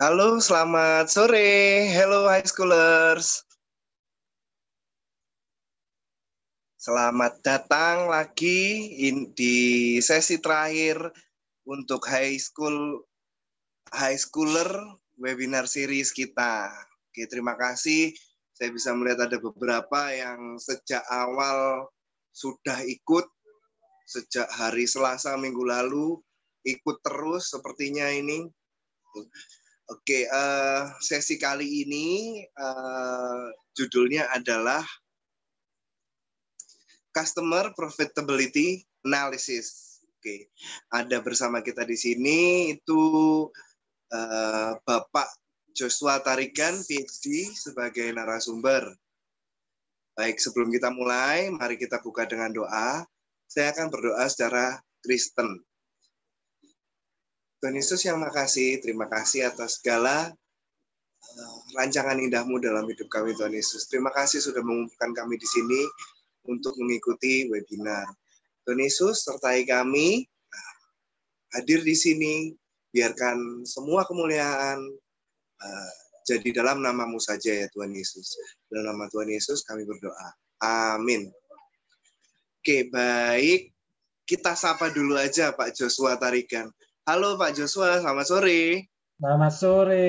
Halo, selamat sore. Hello high schoolers. Selamat datang lagi in, di sesi terakhir untuk high school high schooler webinar series kita. Oke, terima kasih. Saya bisa melihat ada beberapa yang sejak awal sudah ikut sejak hari Selasa minggu lalu ikut terus sepertinya ini. Oke, okay, uh, eh, sesi kali ini uh, judulnya adalah Customer Profitability Analysis. Oke, okay. ada bersama kita di sini itu uh, Bapak Joshua Tarikan, PhD, sebagai narasumber. Baik, sebelum kita mulai, mari kita buka dengan doa. Saya akan berdoa secara Kristen. Tuhan Yesus yang makasih, terima kasih atas segala eh, rancangan indahmu dalam hidup kami Tuhan Yesus. Terima kasih sudah mengumpulkan kami di sini untuk mengikuti webinar. Tuhan Yesus, sertai kami, eh, hadir di sini, biarkan semua kemuliaan uh, jadi dalam namamu saja ya Tuhan Yesus. Dalam nama Tuhan Yesus kami berdoa. Amin. Oke, baik. Kita sapa dulu aja Pak Joshua Tarikan. Halo Pak Joshua, selamat sore. Selamat sore,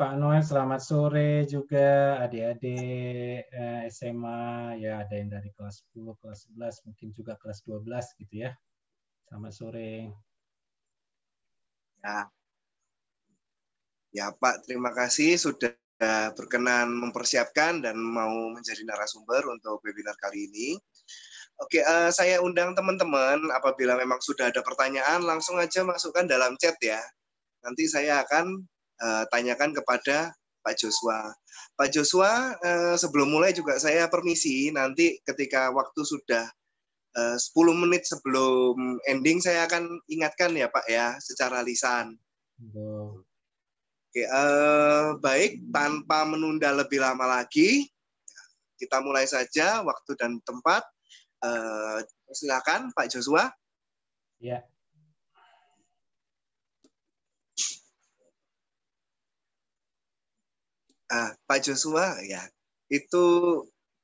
Pak Noel. Selamat sore juga adik-adik eh, SMA. Ya, ada yang dari kelas 10, kelas 11, mungkin juga kelas 12 gitu ya. Selamat sore. Ya. Ya, Pak, terima kasih sudah berkenan mempersiapkan dan mau menjadi narasumber untuk webinar kali ini. Oke, uh, saya undang teman-teman apabila memang sudah ada pertanyaan langsung aja masukkan dalam chat ya. Nanti saya akan uh, tanyakan kepada Pak Joshua. Pak Joshua, uh, sebelum mulai juga saya permisi nanti ketika waktu sudah uh, 10 menit sebelum ending saya akan ingatkan ya Pak ya secara lisan. Oke, Oke, uh, baik tanpa menunda lebih lama lagi kita mulai saja waktu dan tempat. Uh, silakan Pak Joshua. Ya. Ah, Pak Joshua ya. Itu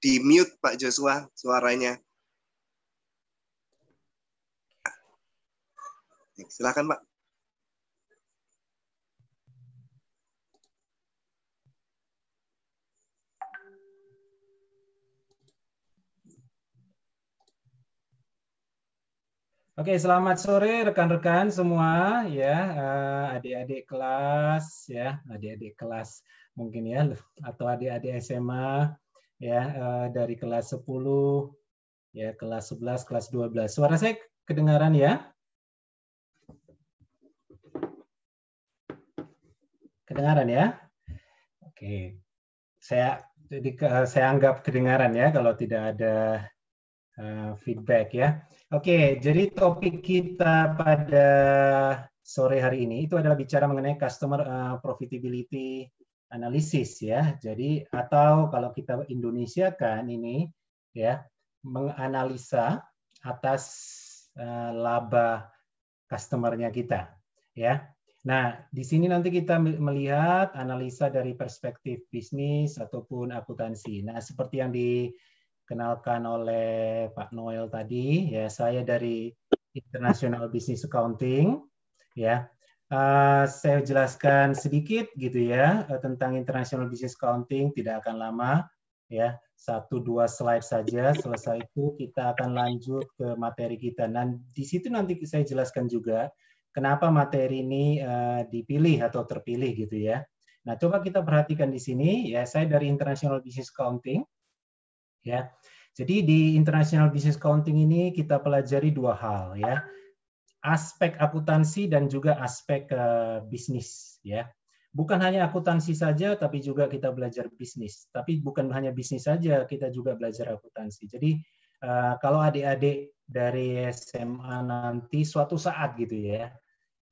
di mute Pak Joshua suaranya. Silakan Pak. Oke, selamat sore rekan-rekan semua ya, eh, adik-adik kelas ya, adik-adik kelas mungkin ya atau adik-adik SMA ya eh, dari kelas 10 ya, kelas 11, kelas 12. Suara saya kedengaran ya? Kedengaran ya? Oke. Saya jadi saya anggap kedengaran ya kalau tidak ada eh, feedback ya. Oke, jadi topik kita pada sore hari ini itu adalah bicara mengenai customer eh, profitability analysis ya. Jadi atau kalau kita Indonesia kan ini ya menganalisa atas uh, laba customernya kita ya. Nah, di sini nanti kita melihat analisa dari perspektif bisnis ataupun akuntansi. Nah, seperti yang di dikenalkan oleh Pak Noel tadi, ya saya dari International Business Accounting, ya. Uh, saya jelaskan sedikit gitu ya eh, tentang International Business Accounting tidak akan lama ya satu dua slide saja selesai itu kita akan lanjut ke materi kita dan di situ nanti saya jelaskan juga kenapa materi ini uh, dipilih atau terpilih gitu ya nah coba kita perhatikan di sini ya saya dari International Business Accounting ya. Jadi di International Business Accounting ini kita pelajari dua hal ya. Aspek akuntansi dan juga aspek uh, bisnis ya. Bukan hanya akuntansi saja tapi juga kita belajar bisnis. Tapi bukan hanya bisnis saja, kita juga belajar akuntansi. Jadi uh, kalau adik-adik dari SMA nanti suatu saat gitu ya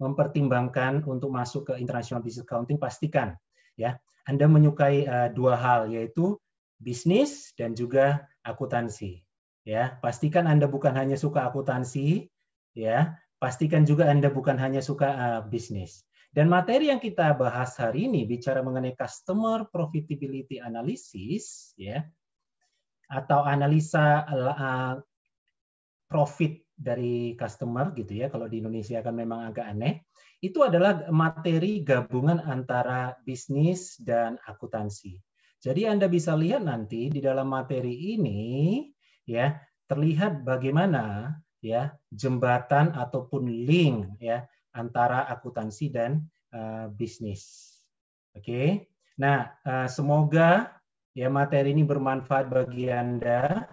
mempertimbangkan untuk masuk ke International Business Accounting pastikan ya Anda menyukai uh, dua hal yaitu bisnis dan juga akuntansi. Ya, pastikan Anda bukan hanya suka akuntansi, ya. Pastikan juga Anda bukan hanya suka uh, bisnis. Dan materi yang kita bahas hari ini bicara mengenai customer profitability analysis, ya, atau analisa uh, profit dari customer gitu ya. Kalau di Indonesia kan memang agak aneh. Itu adalah materi gabungan antara bisnis dan akuntansi. Jadi Anda bisa lihat nanti di dalam materi ini ya terlihat bagaimana ya jembatan ataupun link ya antara akuntansi dan uh, bisnis. Oke. Okay? Nah, uh, semoga ya materi ini bermanfaat bagi Anda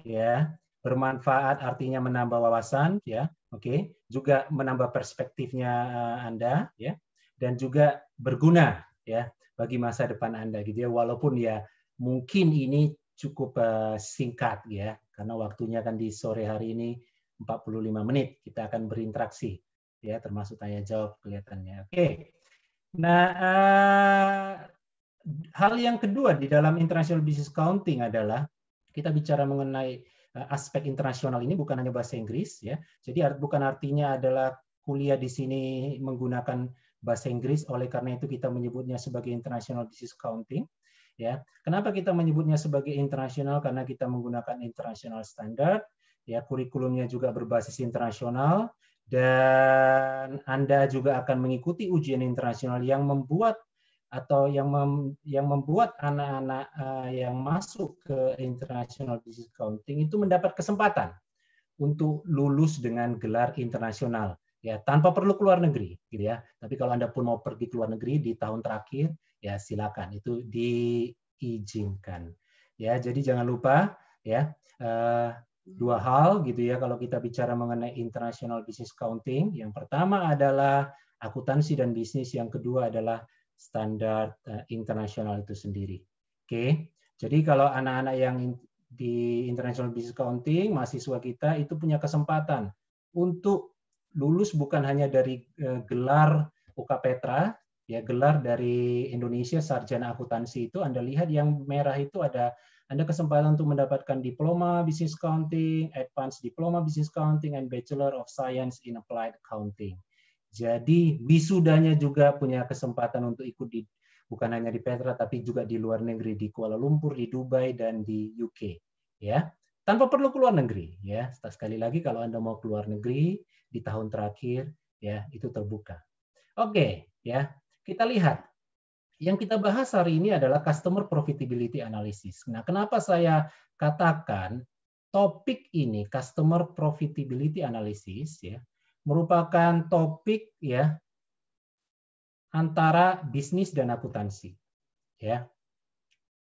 ya. Bermanfaat artinya menambah wawasan ya. Oke, okay? juga menambah perspektifnya uh, Anda ya dan juga berguna ya bagi masa depan Anda gitu ya. Walaupun ya mungkin ini cukup eh, singkat gitu ya karena waktunya kan di sore hari ini 45 menit kita akan berinteraksi ya termasuk tanya jawab kelihatannya. Oke. Nah, uh, hal yang kedua di dalam International Business Counting adalah kita bicara mengenai eh, aspek internasional ini bukan hanya bahasa Inggris ya. Jadi bukan artinya adalah kuliah di sini menggunakan bahasa Inggris oleh karena itu kita menyebutnya sebagai international disease counting ya kenapa kita menyebutnya sebagai internasional karena kita menggunakan international standard ya kurikulumnya juga berbasis internasional dan Anda juga akan mengikuti ujian internasional yang membuat atau yang mem, yang membuat anak-anak eh, yang masuk ke international disease counting itu mendapat kesempatan untuk lulus dengan gelar internasional ya tanpa perlu keluar negeri gitu ya tapi kalau anda pun mau pergi ke luar negeri di tahun terakhir ya silakan itu diizinkan ya jadi jangan lupa ya uh, dua hal gitu ya kalau kita bicara mengenai international business counting yang pertama adalah akuntansi dan bisnis yang kedua adalah standar uh, internasional itu sendiri oke okay? jadi kalau anak-anak yang di international business counting mahasiswa kita itu punya kesempatan untuk lulus bukan hanya dari eh, gelar UK Petra, ya gelar dari Indonesia sarjana akuntansi itu Anda lihat yang merah itu ada Anda kesempatan untuk mendapatkan diploma business accounting, advanced diploma business accounting and bachelor of science in applied accounting. Jadi wisudanya juga punya kesempatan untuk ikut di bukan hanya di Petra tapi juga di luar negeri di Kuala Lumpur, di Dubai dan di UK ya. Tanpa perlu keluar negeri ya. Sekali lagi kalau Anda mau keluar negeri di tahun terakhir ya itu terbuka. Oke, okay, ya. Kita lihat. Yang kita bahas hari ini adalah customer profitability analysis. Nah, kenapa saya katakan topik ini customer profitability analysis ya merupakan topik ya antara bisnis dan akuntansi ya.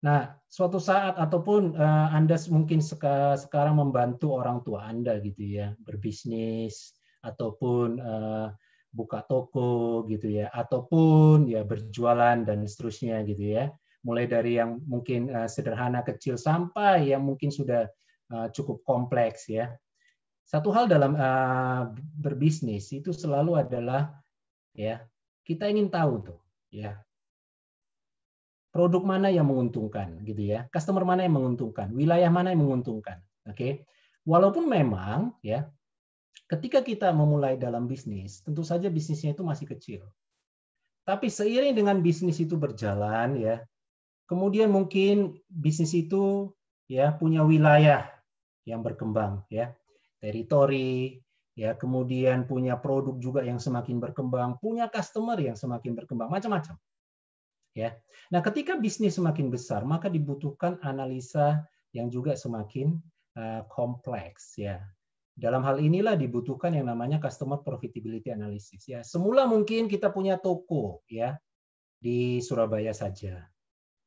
Nah, suatu saat ataupun eh, Anda mungkin sekarang membantu orang tua Anda gitu ya, berbisnis ataupun uh, buka toko gitu ya ataupun ya berjualan dan seterusnya gitu ya mulai dari yang mungkin uh, sederhana kecil sampai yang mungkin sudah uh, cukup kompleks ya satu hal dalam uh, berbisnis itu selalu adalah ya kita ingin tahu tuh ya produk mana yang menguntungkan gitu ya customer mana yang menguntungkan wilayah mana yang menguntungkan oke okay? walaupun memang ya ketika kita memulai dalam bisnis, tentu saja bisnisnya itu masih kecil. Tapi seiring dengan bisnis itu berjalan ya, kemudian mungkin bisnis itu ya punya wilayah yang berkembang ya, teritori ya, kemudian punya produk juga yang semakin berkembang, punya customer yang semakin berkembang, macam-macam. Ya. Nah, ketika bisnis semakin besar, maka dibutuhkan analisa yang juga semakin eh, kompleks ya dalam hal inilah dibutuhkan yang namanya customer profitability analysis ya. Semula mungkin kita punya toko ya di Surabaya saja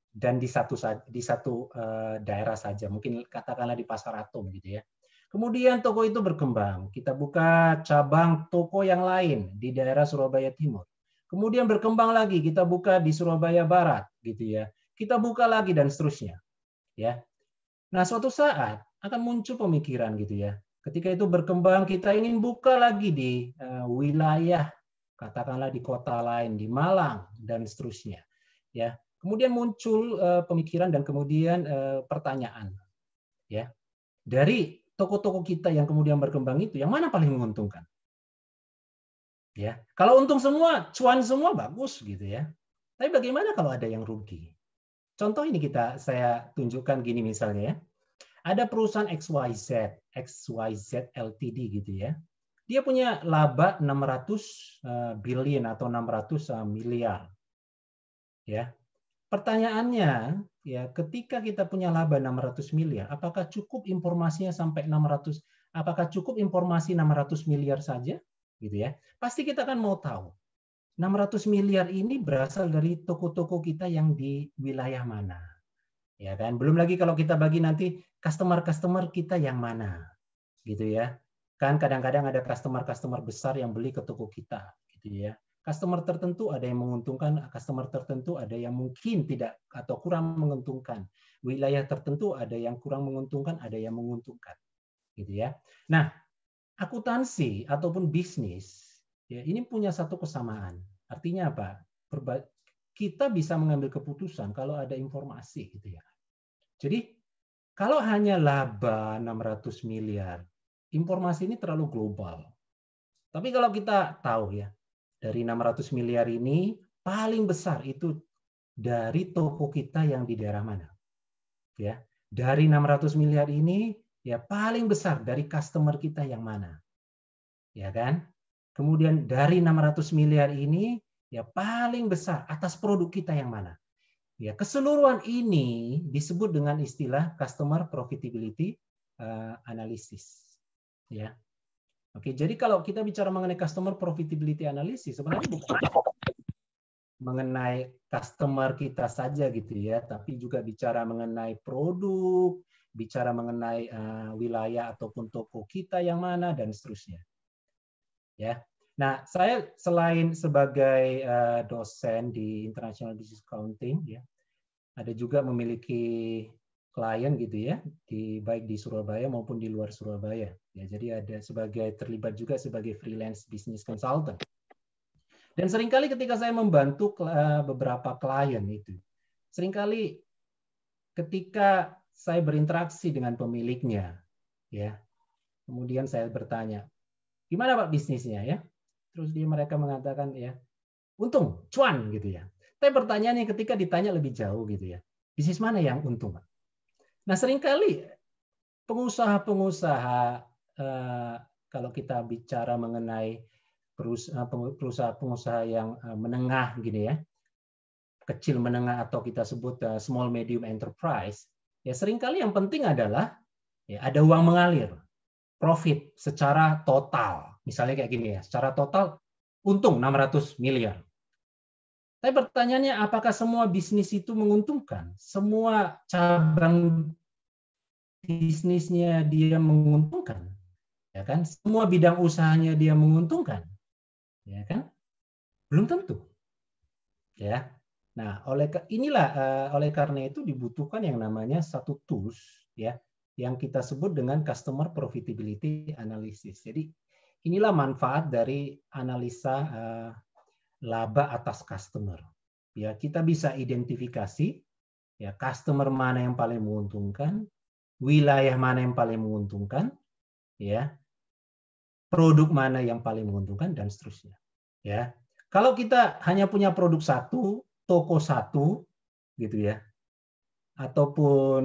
dan di satu di satu eh, daerah saja, mungkin katakanlah di Pasar Atom gitu ya. Kemudian toko itu berkembang, kita buka cabang toko yang lain di daerah Surabaya Timur. Kemudian berkembang lagi, kita buka di Surabaya Barat gitu ya. Kita buka lagi dan seterusnya. Ya. Nah, suatu saat akan muncul pemikiran gitu ya. Ketika itu berkembang, kita ingin buka lagi di uh, wilayah, katakanlah di kota lain, di Malang dan seterusnya. Ya, kemudian muncul uh, pemikiran dan kemudian uh, pertanyaan, ya, dari toko-toko kita yang kemudian berkembang itu, yang mana paling menguntungkan? Ya, kalau untung semua, cuan semua bagus gitu ya. Tapi bagaimana kalau ada yang rugi? Contoh ini kita saya tunjukkan gini misalnya ya. Ada perusahaan XYZ, XYZ LTD gitu ya. Dia punya laba 600 eh, billion atau 600 eh, miliar. Ya. Pertanyaannya, ya ketika kita punya laba 600 miliar, apakah cukup informasinya sampai 600 apakah cukup informasi 600 miliar saja? Gitu ya. Pasti kita akan mau tahu 600 miliar ini berasal dari toko-toko kita yang di wilayah mana ya kan belum lagi kalau kita bagi nanti customer customer kita yang mana gitu ya kan kadang-kadang ada customer customer besar yang beli ke toko kita gitu ya customer tertentu ada yang menguntungkan customer tertentu ada yang mungkin tidak atau kurang menguntungkan wilayah tertentu ada yang kurang menguntungkan ada yang menguntungkan gitu ya nah akuntansi ataupun bisnis ya ini punya satu kesamaan artinya apa kita bisa mengambil keputusan kalau ada informasi gitu ya. Jadi kalau hanya laba 600 miliar, informasi ini terlalu global. Tapi kalau kita tahu ya, dari 600 miliar ini paling besar itu dari toko kita yang di daerah mana. Ya, dari 600 miliar ini ya paling besar dari customer kita yang mana. Ya kan? Kemudian dari 600 miliar ini ya paling besar atas produk kita yang mana. Ya, keseluruhan ini disebut dengan istilah customer profitability eh, analysis. Ya. Oke, jadi kalau kita bicara mengenai customer profitability analysis sebenarnya bukan mengenai customer kita saja gitu ya, tapi juga bicara mengenai produk, bicara mengenai eh, wilayah ataupun toko kita yang mana dan seterusnya. Ya. Nah, saya selain sebagai uh, dosen di International Business Accounting, ya, ada juga memiliki klien gitu ya, di baik di Surabaya maupun di luar Surabaya. Ya, jadi ada sebagai terlibat juga sebagai freelance business consultant. Dan seringkali ketika saya membantu uh, beberapa klien itu, seringkali ketika saya berinteraksi dengan pemiliknya, ya, kemudian saya bertanya, gimana pak bisnisnya ya? Terus dia mereka mengatakan ya, untung, cuan gitu ya. Tapi pertanyaannya ketika ditanya lebih jauh gitu ya, bisnis mana yang untung? Nah seringkali pengusaha-pengusaha eh, kalau kita bicara mengenai eh, perusahaan pengusaha yang eh, menengah gini ya, kecil menengah atau kita sebut small medium enterprise, ya seringkali yang penting adalah ya ada uang mengalir, profit secara total Misalnya kayak gini ya, secara total untung 600 miliar. Tapi pertanyaannya apakah semua bisnis itu menguntungkan? Semua cabang bisnisnya dia menguntungkan? Ya kan? Semua bidang usahanya dia menguntungkan? Ya kan? Belum tentu. Ya. Nah, oleh inilah eh, oleh karena itu dibutuhkan yang namanya satu tools ya yang kita sebut dengan customer profitability analysis. Jadi Inilah manfaat dari analisa eh, laba atas customer. Ya, kita bisa identifikasi ya customer mana yang paling menguntungkan, wilayah mana yang paling menguntungkan, ya. Produk mana yang paling menguntungkan dan seterusnya. Ya. Kalau kita hanya punya produk satu, toko satu gitu ya. Ataupun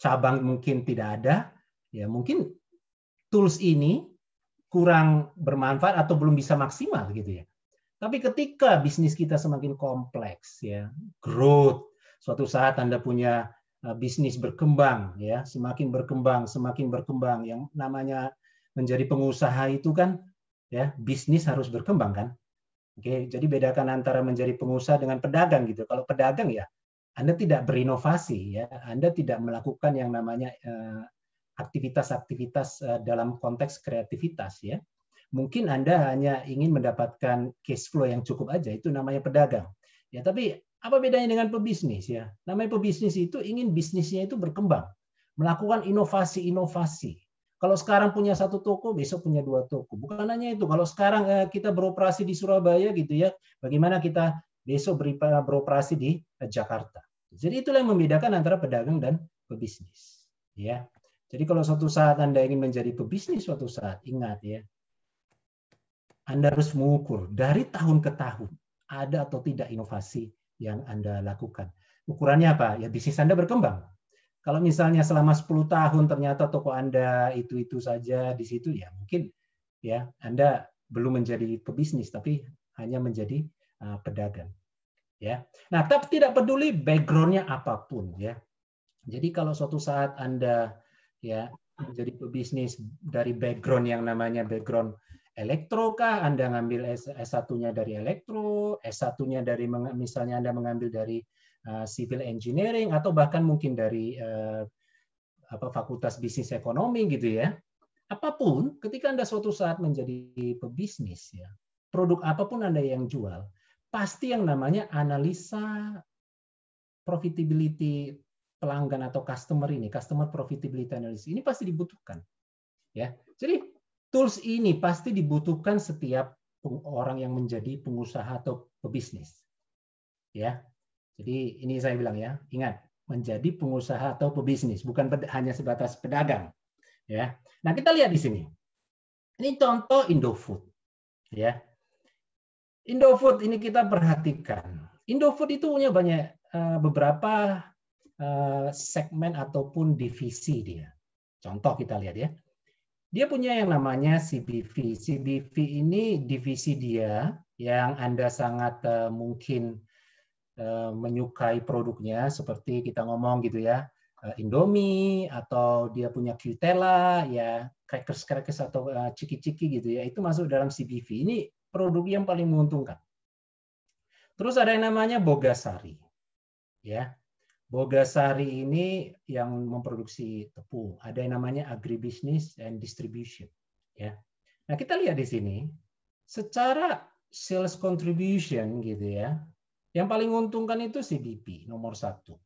cabang mungkin tidak ada, ya mungkin tools ini kurang bermanfaat atau belum bisa maksimal gitu ya. Tapi ketika bisnis kita semakin kompleks ya, growth, suatu saat Anda punya eh, bisnis berkembang ya, semakin berkembang, semakin berkembang yang namanya menjadi pengusaha itu kan ya, bisnis harus berkembang kan? Oke, jadi bedakan antara menjadi pengusaha dengan pedagang gitu. Kalau pedagang ya, Anda tidak berinovasi ya, Anda tidak melakukan yang namanya eh, aktivitas-aktivitas eh, dalam konteks kreativitas ya. Mungkin Anda hanya ingin mendapatkan cash flow yang cukup aja, itu namanya pedagang. Ya, tapi apa bedanya dengan pebisnis ya? Namanya pebisnis itu ingin bisnisnya itu berkembang, melakukan inovasi-inovasi. Kalau sekarang punya satu toko, besok punya dua toko. Bukan hanya itu, kalau sekarang eh, kita beroperasi di Surabaya gitu ya, bagaimana kita besok eh, beroperasi di Jakarta. Jadi itulah yang membedakan antara pedagang dan pebisnis. Ya. Jadi kalau suatu saat Anda ingin menjadi pebisnis suatu saat, ingat ya, Anda harus mengukur dari tahun ke tahun ada atau tidak inovasi yang Anda lakukan. Ukurannya apa? Ya bisnis Anda berkembang. Kalau misalnya selama 10 tahun ternyata toko Anda itu-itu saja di situ ya mungkin ya Anda belum menjadi pebisnis tapi hanya menjadi eh, pedagang ya. Nah, tapi tidak peduli backgroundnya apapun ya. Jadi kalau suatu saat Anda ya menjadi pebisnis dari background yang namanya background elektro kah Anda ngambil S1-nya dari elektro, S1-nya dari misalnya Anda mengambil dari eh, civil engineering atau bahkan mungkin dari eh, apa fakultas bisnis ekonomi gitu ya. Apapun ketika Anda suatu saat menjadi pebisnis ya, produk apapun Anda yang jual, pasti yang namanya analisa profitability pelanggan atau customer ini, customer profitability analysis ini pasti dibutuhkan. Ya. Jadi tools ini pasti dibutuhkan setiap orang yang menjadi pengusaha atau pebisnis. Ya. Jadi ini saya bilang ya, ingat, menjadi pengusaha atau pebisnis, bukan hanya sebatas pedagang. Ya. Nah, kita lihat di sini. Ini contoh Indofood. Ya. Indofood ini kita perhatikan. Indofood itu punya banyak eh, beberapa Eh, segmen ataupun divisi dia. Contoh kita lihat ya. Dia punya yang namanya CBV. CBV ini divisi dia yang Anda sangat eh, mungkin eh, menyukai produknya seperti kita ngomong gitu ya. Indomie atau dia punya Qtela ya crackers-crackers atau ciki-ciki gitu ya itu masuk dalam CBV ini produk yang paling menguntungkan. Terus ada yang namanya Bogasari ya Bogasari ini yang memproduksi tepung. Ada yang namanya agribusiness and distribution. Ya. Nah kita lihat di sini, secara sales contribution gitu ya, yang paling menguntungkan itu CDP nomor satu.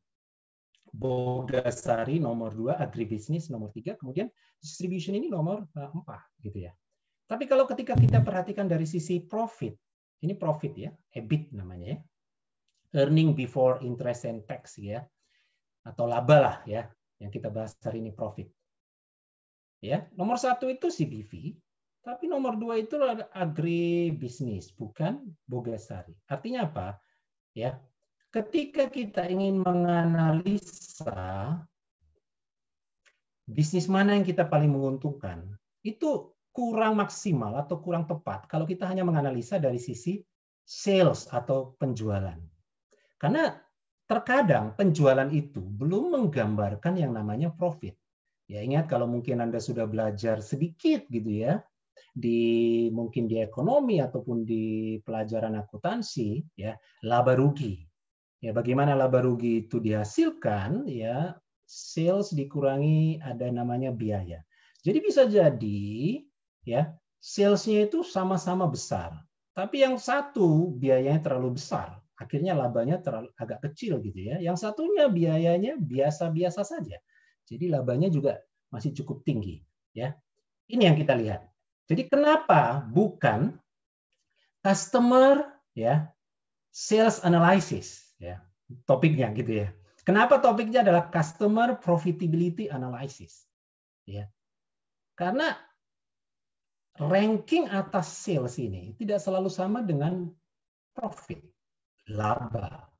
Bogasari nomor dua, agribisnis nomor tiga, kemudian distribution ini nomor eh, empat gitu ya. Tapi kalau ketika kita perhatikan dari sisi profit, ini profit ya, EBIT namanya ya, earning before interest and tax ya atau laba lah ya yang kita bahas hari ini profit. Ya, nomor satu itu CBV, tapi nomor dua itu agribisnis, bukan bogasari. Artinya apa? Ya, ketika kita ingin menganalisa bisnis mana yang kita paling menguntungkan, itu kurang maksimal atau kurang tepat kalau kita hanya menganalisa dari sisi sales atau penjualan. Karena Terkadang penjualan itu belum menggambarkan yang namanya profit. Ya ingat kalau mungkin Anda sudah belajar sedikit gitu ya di mungkin di ekonomi ataupun di pelajaran akuntansi ya laba rugi. Ya bagaimana laba rugi itu dihasilkan ya sales dikurangi ada namanya biaya. Jadi bisa jadi ya salesnya itu sama-sama besar, tapi yang satu biayanya terlalu besar akhirnya labanya terlalu agak kecil gitu ya. Yang satunya biayanya biasa-biasa saja. Jadi labanya juga masih cukup tinggi ya. Ini yang kita lihat. Jadi kenapa bukan customer ya sales analysis ya topiknya gitu ya. Kenapa topiknya adalah customer profitability analysis ya. Karena ranking atas sales ini tidak selalu sama dengan profit laba.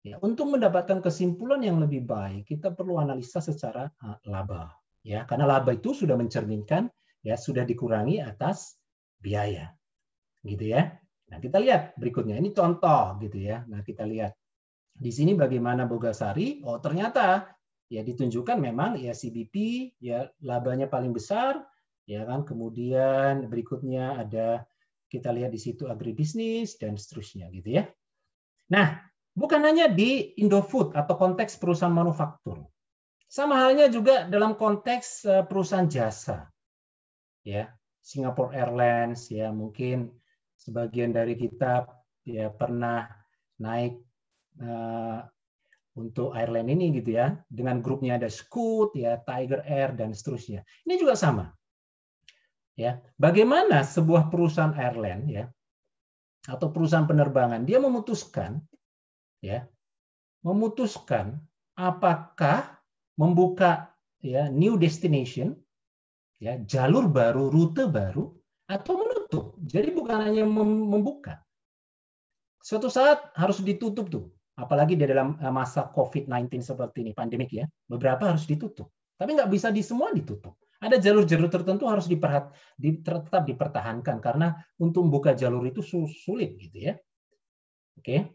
Ya, untuk mendapatkan kesimpulan yang lebih baik, kita perlu analisa secara laba. Ya, karena laba itu sudah mencerminkan ya sudah dikurangi atas biaya. Gitu ya. Nah, kita lihat berikutnya. Ini contoh gitu ya. Nah, kita lihat di sini bagaimana Bogasari? Oh, ternyata ya ditunjukkan memang ya CBP ya labanya paling besar ya kan. Kemudian berikutnya ada kita lihat di situ agribisnis dan seterusnya gitu ya. Nah, bukan hanya di Indofood atau konteks perusahaan manufaktur. Sama halnya juga dalam konteks eh, perusahaan jasa. Ya, Singapore Airlines ya mungkin sebagian dari kita ya pernah naik uh, untuk airline ini gitu ya dengan grupnya ada Scoot ya Tiger Air dan seterusnya ini juga sama ya bagaimana sebuah perusahaan airline ya atau perusahaan penerbangan, dia memutuskan ya, memutuskan apakah membuka ya new destination ya jalur baru, rute baru atau menutup. Jadi bukan hanya membuka. Suatu saat harus ditutup tuh, apalagi di dalam eh, masa COVID-19 seperti ini, pandemik ya. Beberapa harus ditutup. Tapi nggak bisa di semua ditutup. Ada jalur-jalur tertentu harus diperhat, di, tetap dipertahankan karena untuk membuka jalur itu sulit gitu ya. Oke.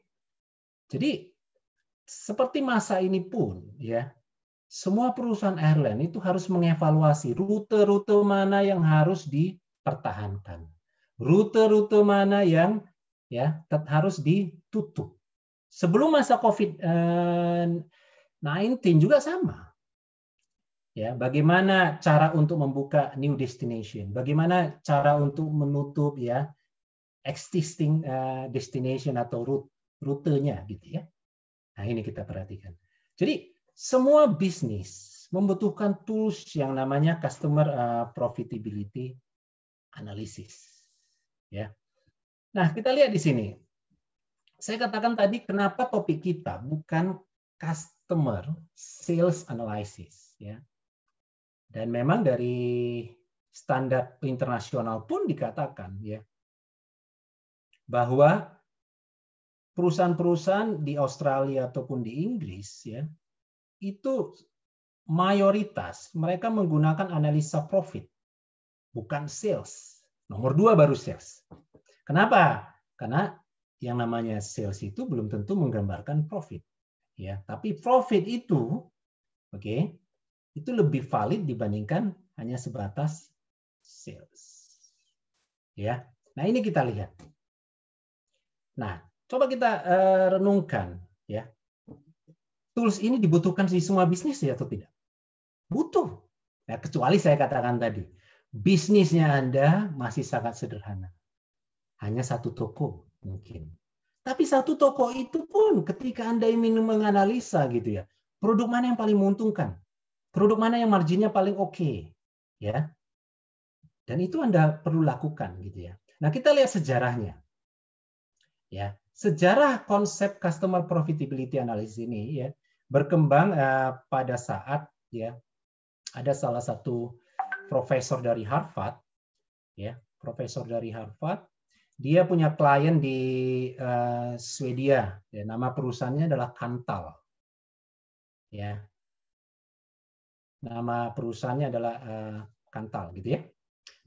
Jadi seperti masa ini pun ya, semua perusahaan airline itu harus mengevaluasi rute-rute mana yang harus dipertahankan. Rute-rute mana yang ya harus ditutup. Sebelum masa Covid 19 eh, juga sama ya bagaimana cara untuk membuka new destination bagaimana cara untuk menutup ya existing eh, destination atau route rutenya gitu ya nah ini kita perhatikan jadi semua bisnis membutuhkan tools yang namanya customer eh, profitability analysis ya nah kita lihat di sini saya katakan tadi kenapa topik kita bukan customer sales analysis ya dan memang dari standar internasional pun dikatakan ya bahwa perusahaan-perusahaan di Australia ataupun di Inggris ya itu mayoritas mereka menggunakan analisa profit bukan sales. Nomor dua baru sales. Kenapa? Karena yang namanya sales itu belum tentu menggambarkan profit ya, tapi profit itu oke okay, itu lebih valid dibandingkan hanya sebatas sales. Ya. Nah, ini kita lihat. Nah, coba kita uh, renungkan ya. Tools ini dibutuhkan di semua bisnis ya atau tidak? Butuh. Ya, kecuali saya katakan tadi, bisnisnya Anda masih sangat sederhana. Hanya satu toko mungkin. Tapi satu toko itu pun ketika Anda ingin menganalisa gitu ya, produk mana yang paling menguntungkan? Produk mana yang marginnya paling oke, okay, ya? Dan itu Anda perlu lakukan gitu ya. Nah, kita lihat sejarahnya. Ya, sejarah konsep customer profitability analysis ini ya berkembang uh, pada saat ya ada salah satu profesor dari Harvard ya, profesor dari Harvard dia punya klien di uh, Swedia. Ya, nama perusahaannya adalah Kantal. Ya, nama perusahaannya adalah eh, Kantal gitu ya.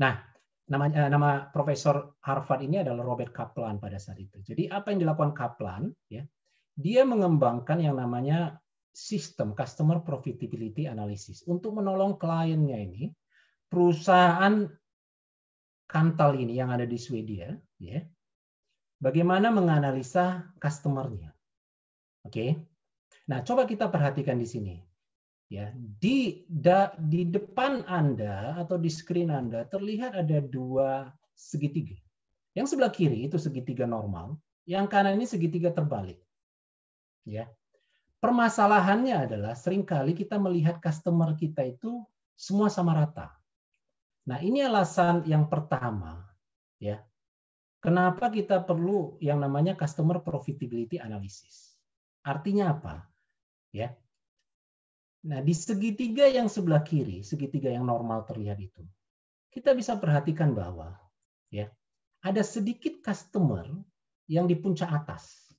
Nah, nama eh, nama profesor Harvard ini adalah Robert Kaplan pada saat itu. Jadi apa yang dilakukan Kaplan ya? Dia mengembangkan yang namanya sistem customer profitability analysis untuk menolong kliennya ini perusahaan Kantal ini yang ada di Swedia ya. Bagaimana menganalisa customernya. Oke. Okay? Nah, coba kita perhatikan di sini. Ya, di da, di depan Anda atau di screen Anda terlihat ada dua segitiga. Yang sebelah kiri itu segitiga normal, yang kanan ini segitiga terbalik. Ya. Permasalahannya adalah seringkali kita melihat customer kita itu semua sama rata. Nah, ini alasan yang pertama, ya. Kenapa kita perlu yang namanya customer profitability analysis? Artinya apa? Ya. Nah, di segitiga yang sebelah kiri, segitiga yang normal terlihat itu, kita bisa perhatikan bahwa ya ada sedikit customer yang di puncak atas.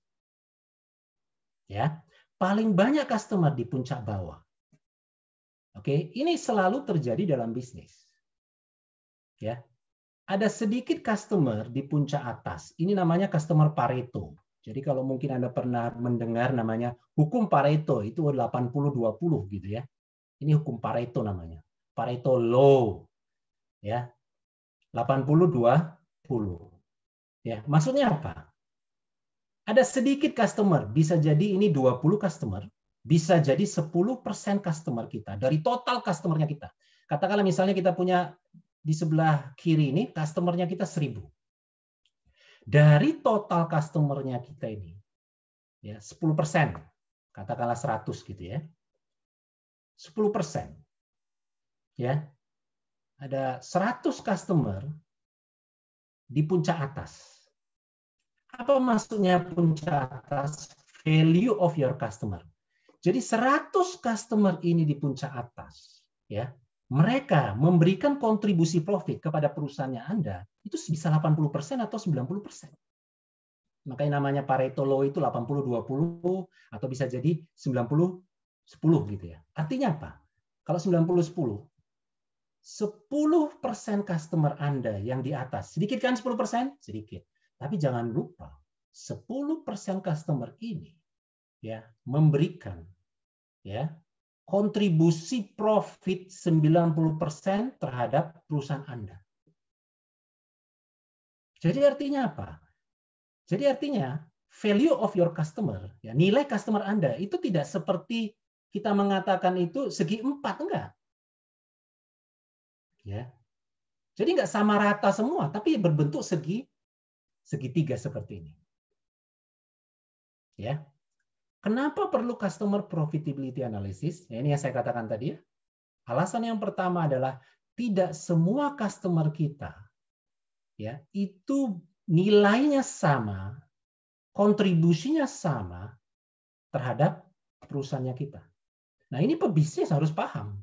Ya, paling banyak customer di puncak bawah. Oke, ini selalu terjadi dalam bisnis. Ya. Ada sedikit customer di puncak atas. Ini namanya customer Pareto jadi kalau mungkin Anda pernah mendengar namanya hukum Pareto itu 80-20 gitu ya. Ini hukum Pareto namanya. Pareto law. Ya. 80-20. Ya, maksudnya apa? Ada sedikit customer, bisa jadi ini 20 customer, bisa jadi 10% customer kita dari total customernya kita. Katakanlah misalnya kita punya di sebelah kiri ini customernya kita 1000 dari total customernya kita ini ya 10 persen katakanlah 100 gitu ya 10 persen ya ada 100 customer di puncak atas apa maksudnya puncak atas value of your customer jadi 100 customer ini di puncak atas ya mereka memberikan kontribusi profit kepada perusahaannya Anda, itu bisa 80% atau 90%. Makanya namanya Pareto Law itu 80-20 atau bisa jadi 90-10 gitu ya. Artinya apa? Kalau 90-10, 10% customer Anda yang di atas, sedikit kan 10%? Sedikit. Tapi jangan lupa, 10% customer ini ya memberikan ya kontribusi profit 90% terhadap perusahaan Anda. Jadi artinya apa? Jadi artinya value of your customer, ya nilai customer Anda itu tidak seperti kita mengatakan itu segi empat enggak. Ya. Jadi enggak sama rata semua, tapi berbentuk segi segitiga seperti ini. Ya. Kenapa perlu customer profitability analysis? Ya, ini yang saya katakan tadi ya. Alasan yang pertama adalah tidak semua customer kita ya itu nilainya sama, kontribusinya sama terhadap perusahaannya kita. Nah, ini pebisnis harus paham.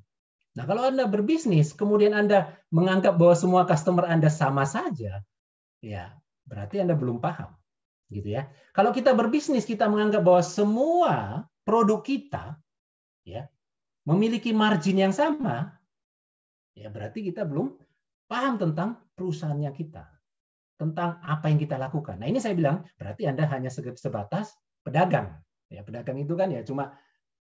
Nah, kalau Anda berbisnis, kemudian Anda menganggap bahwa semua customer Anda sama saja, ya berarti Anda belum paham gitu ya. Kalau kita berbisnis kita menganggap bahwa semua produk kita ya memiliki margin yang sama, ya berarti kita belum paham tentang perusahaannya kita, tentang apa yang kita lakukan. Nah, ini saya bilang berarti Anda hanya sebatas pedagang. Ya, pedagang itu kan ya cuma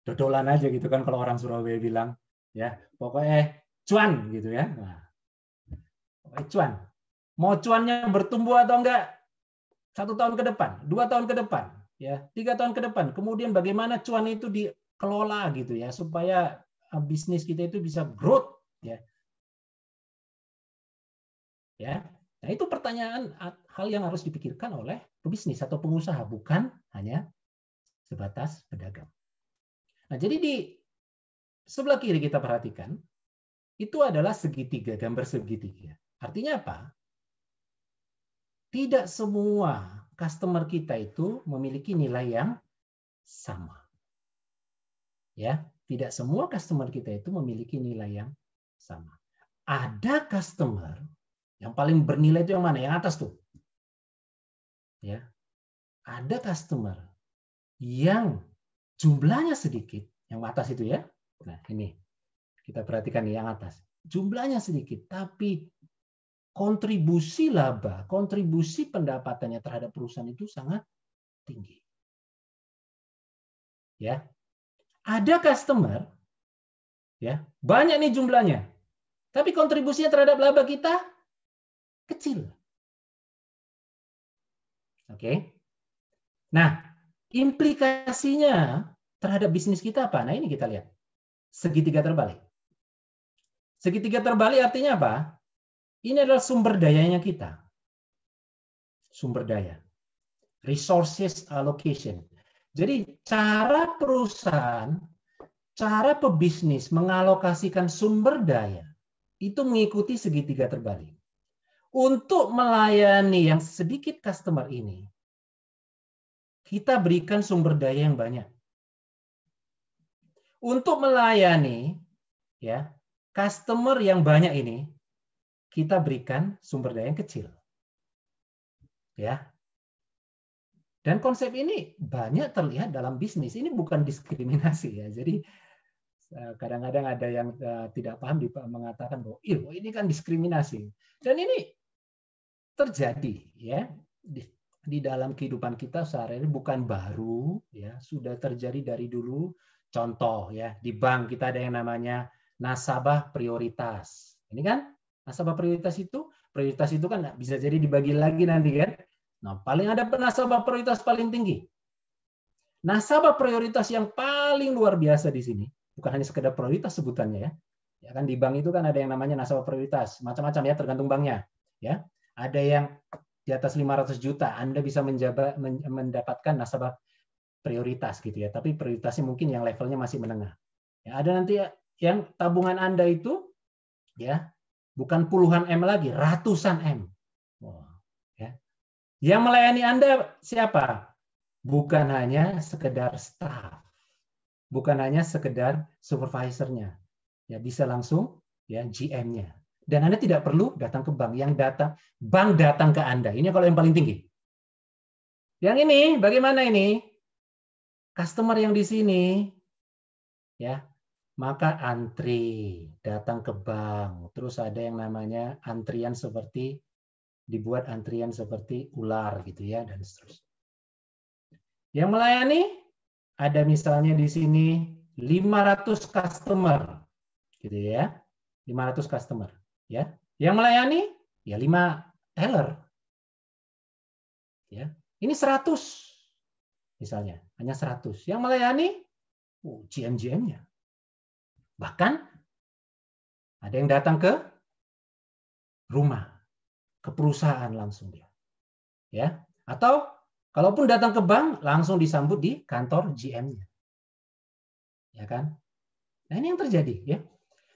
dodolan aja gitu kan kalau orang Surabaya bilang ya pokoknya cuan gitu ya nah, pokoknya cuan mau cuannya bertumbuh atau enggak satu tahun ke depan, dua tahun ke depan, ya tiga tahun ke depan. Kemudian bagaimana cuan itu dikelola gitu ya supaya eh, bisnis kita itu bisa growth ya. Ya, nah itu pertanyaan hal yang harus dipikirkan oleh pebisnis atau pengusaha bukan hanya sebatas pedagang. Nah jadi di sebelah kiri kita perhatikan itu adalah segitiga gambar segitiga. Artinya apa? tidak semua customer kita itu memiliki nilai yang sama. Ya, tidak semua customer kita itu memiliki nilai yang sama. Ada customer yang paling bernilai itu yang mana? Yang atas tuh. Ya. Ada customer yang jumlahnya sedikit, yang atas itu ya. Nah, ini kita perhatikan yang atas. Jumlahnya sedikit, tapi kontribusi laba, kontribusi pendapatannya terhadap perusahaan itu sangat tinggi. Ya. Ada customer ya, banyak nih jumlahnya. Tapi kontribusinya terhadap laba kita kecil. Oke. Nah, implikasinya terhadap bisnis kita apa? Nah, ini kita lihat. Segitiga terbalik. Segitiga terbalik artinya apa? Ini adalah sumber dayanya kita. Sumber daya. Resources allocation. Jadi cara perusahaan, cara pebisnis mengalokasikan sumber daya itu mengikuti segitiga terbalik. Untuk melayani yang sedikit customer ini, kita berikan sumber daya yang banyak. Untuk melayani ya customer yang banyak ini, kita berikan sumber daya yang kecil. Ya. Dan konsep ini banyak terlihat dalam bisnis. Ini bukan diskriminasi ya. Jadi eh, kadang-kadang ada yang eh, tidak paham mengatakan bahwa oh, ini kan diskriminasi. Dan ini terjadi ya di, di dalam kehidupan kita sehari-hari bukan baru ya, sudah terjadi dari dulu. Contoh ya, di bank kita ada yang namanya nasabah prioritas. Ini kan Nasabah prioritas itu, prioritas itu kan bisa jadi dibagi lagi nanti kan. Nah, paling ada nasabah prioritas paling tinggi. Nasabah prioritas yang paling luar biasa di sini, bukan hanya sekedar prioritas sebutannya ya. Ya kan di bank itu kan ada yang namanya nasabah prioritas, macam-macam ya tergantung banknya, ya. Ada yang di atas 500 juta, Anda bisa menjaba, men, mendapatkan nasabah prioritas gitu ya. Tapi prioritasnya mungkin yang levelnya masih menengah. Ya, ada nanti yang tabungan Anda itu ya bukan puluhan M lagi, ratusan M. Ya. Yang melayani Anda siapa? Bukan hanya sekedar staff, bukan hanya sekedar supervisornya, ya bisa langsung ya GM-nya. Dan Anda tidak perlu datang ke bank, yang datang bank datang ke Anda. Ini kalau yang paling tinggi. Yang ini bagaimana ini? Customer yang di sini ya maka antri, datang ke bank. Terus ada yang namanya antrian seperti dibuat antrian seperti ular gitu ya dan seterusnya. Yang melayani ada misalnya di sini 500 customer gitu ya. 500 customer ya. Yang melayani ya 5 teller. Ya. Ini 100 misalnya, hanya 100. Yang melayani oh, GM-GM-nya Bahkan ada yang datang ke rumah, ke perusahaan langsung dia. Ya, atau kalaupun datang ke bank langsung disambut di kantor GM-nya. Ya kan? Nah, ini yang terjadi ya.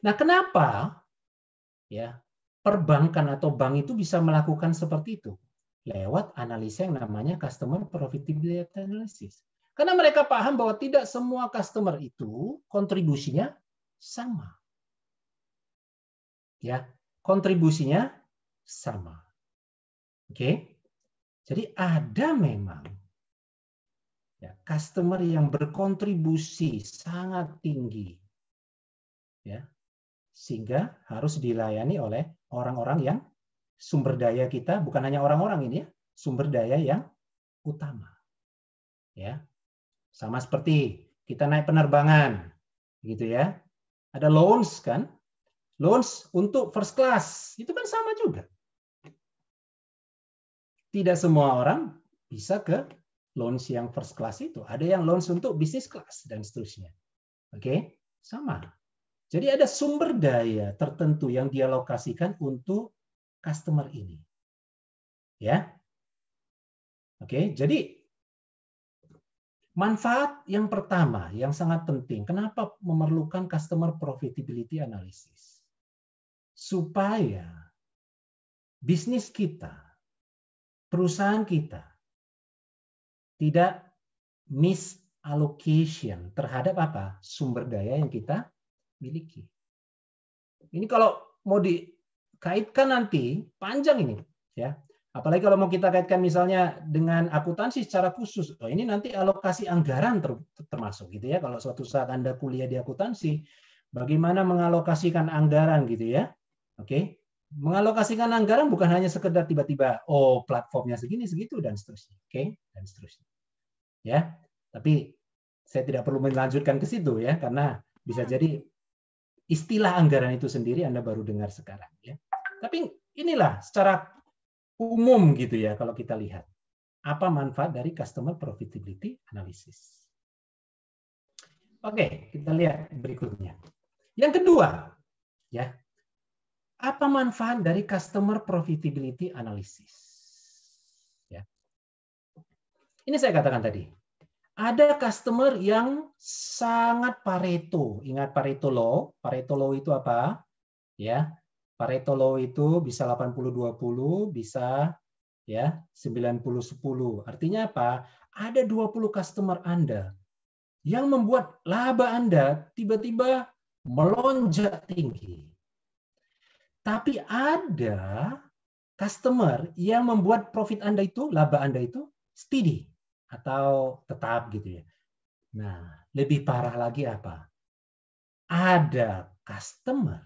Nah, kenapa ya perbankan atau bank itu bisa melakukan seperti itu? lewat analisa yang namanya customer profitability analysis. Karena mereka paham bahwa tidak semua customer itu kontribusinya sama. Ya, kontribusinya sama. Oke. Jadi ada memang ya, customer yang berkontribusi sangat tinggi. Ya. Sehingga harus dilayani oleh orang-orang yang sumber daya kita bukan hanya orang-orang ini ya, sumber daya yang utama. Ya. Sama seperti kita naik penerbangan gitu ya ada loans kan loans untuk first class itu kan sama juga tidak semua orang bisa ke loans yang first class itu ada yang loans untuk business class dan seterusnya oke okay? sama jadi ada sumber daya tertentu yang dialokasikan untuk customer ini ya oke okay? jadi Manfaat yang pertama yang sangat penting, kenapa memerlukan customer profitability analysis? Supaya bisnis kita, perusahaan kita tidak miss allocation terhadap apa? sumber daya yang kita miliki. Ini kalau mau dikaitkan nanti panjang ini ya. Apalagi kalau mau kita kaitkan misalnya dengan akuntansi secara khusus, oh ini nanti alokasi anggaran termasuk gitu ya. Kalau suatu saat Anda kuliah di akuntansi, bagaimana mengalokasikan anggaran gitu ya. Oke. Okay. Mengalokasikan anggaran bukan hanya sekedar tiba-tiba oh platformnya segini segitu dan seterusnya. Oke, okay. dan seterusnya. Ya. Tapi saya tidak perlu melanjutkan ke situ ya karena bisa hmm. jadi istilah anggaran itu sendiri Anda baru dengar sekarang ya. Tapi inilah secara umum gitu ya kalau kita lihat. Apa manfaat dari customer profitability analysis? Oke, kita lihat berikutnya. Yang kedua, ya. Apa manfaat dari customer profitability analysis? Ya. Ini saya katakan tadi, ada customer yang sangat Pareto. Ingat Pareto law? Pareto law itu apa? Ya. Pareto law itu bisa 80-20, bisa ya 90-10. Artinya apa? Ada 20 customer Anda yang membuat laba Anda tiba-tiba melonjak tinggi. Tapi ada customer yang membuat profit Anda itu, laba Anda itu steady atau tetap gitu ya. Nah, lebih parah lagi apa? Ada customer